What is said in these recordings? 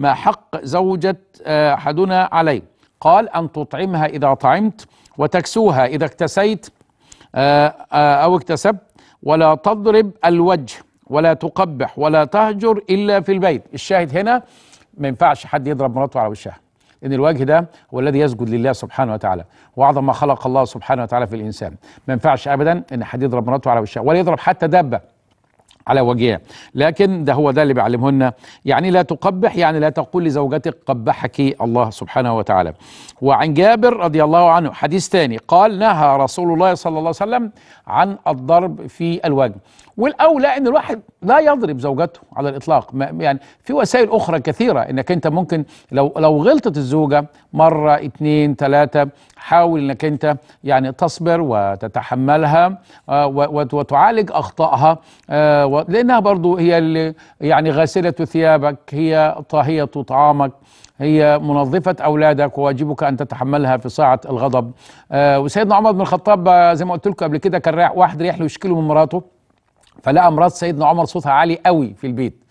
ما حق زوجة آه، أحدنا عليه قال أن تطعمها إذا طعمت وتكسوها إذا اكتسيت آه، آه، أو اكتسبت ولا تضرب الوجه ولا تقبح ولا تهجر إلا في البيت الشاهد هنا ما ينفعش حد يضرب مراته على وشها ان الوجه ده هو الذي يسجد لله سبحانه وتعالى واعظم ما خلق الله سبحانه وتعالى في الانسان ما ينفعش ابدا ان حد يضرب مراته على وشها ولا يضرب حتى دابه على وجهها لكن ده هو ده اللي بيعلمهن يعني لا تقبح يعني لا تقول لزوجتك قبحك الله سبحانه وتعالى وعن جابر رضي الله عنه حديث ثاني قال نهى رسول الله صلى الله عليه وسلم عن الضرب في الوجه والأولى أن الواحد لا يضرب زوجته على الاطلاق يعني في وسائل اخرى كثيره انك انت ممكن لو لو غلطت الزوجه مره اثنين ثلاثه حاول انك انت يعني تصبر وتتحملها آه، وتعالج اخطائها آه، لانها برضو هي اللي يعني غاسله ثيابك هي طاهيه طعامك هي منظفة أولادك وواجبك أن تتحملها في ساعة الغضب آه، وسيدنا عمر بن الخطاب زي ما قلت لكم قبل كده كان واحد ريح له يشكله من مراته فلقى مرات سيدنا عمر صوتها عالي قوي في البيت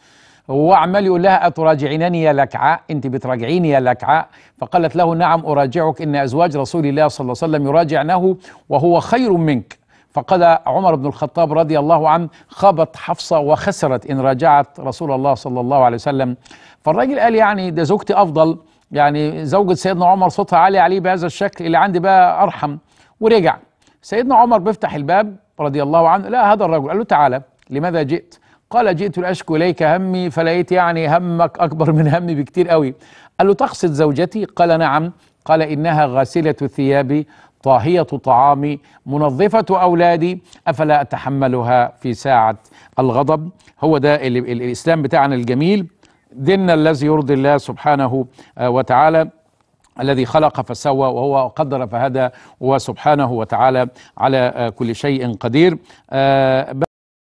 وعمال يقول لها أتراجعينني يا لكعاء أنت بتراجعيني يا لكعاء فقالت له نعم أراجعك إن أزواج رسول الله صلى الله عليه وسلم يراجعنه وهو خير منك فقال عمر بن الخطاب رضي الله عنه خابت حفصة وخسرت إن راجعت رسول الله صلى الله عليه وسلم فالراجل قال يعني ده زوجتي أفضل يعني زوجة سيدنا عمر صوتها عالي عليه بهذا الشكل اللي عندي بقى أرحم ورجع سيدنا عمر بيفتح الباب رضي الله عنه لا هذا الرجل قال له تعالى لماذا جئت قال جئت لأشكو إليك همي فلقيت يعني همك أكبر من همي بكتير قوي قال له تقصد زوجتي قال نعم قال إنها غاسلة ثيابي طاهية طعامي منظفة أولادي أفلا أتحملها في ساعة الغضب هو ده الإسلام بتاعنا الجميل ديننا الذي يرضي الله سبحانه آه، وتعالى الذي خلق فسوى وهو قدر فهدى وسبحانه وتعالى على كل شيء قدير آه،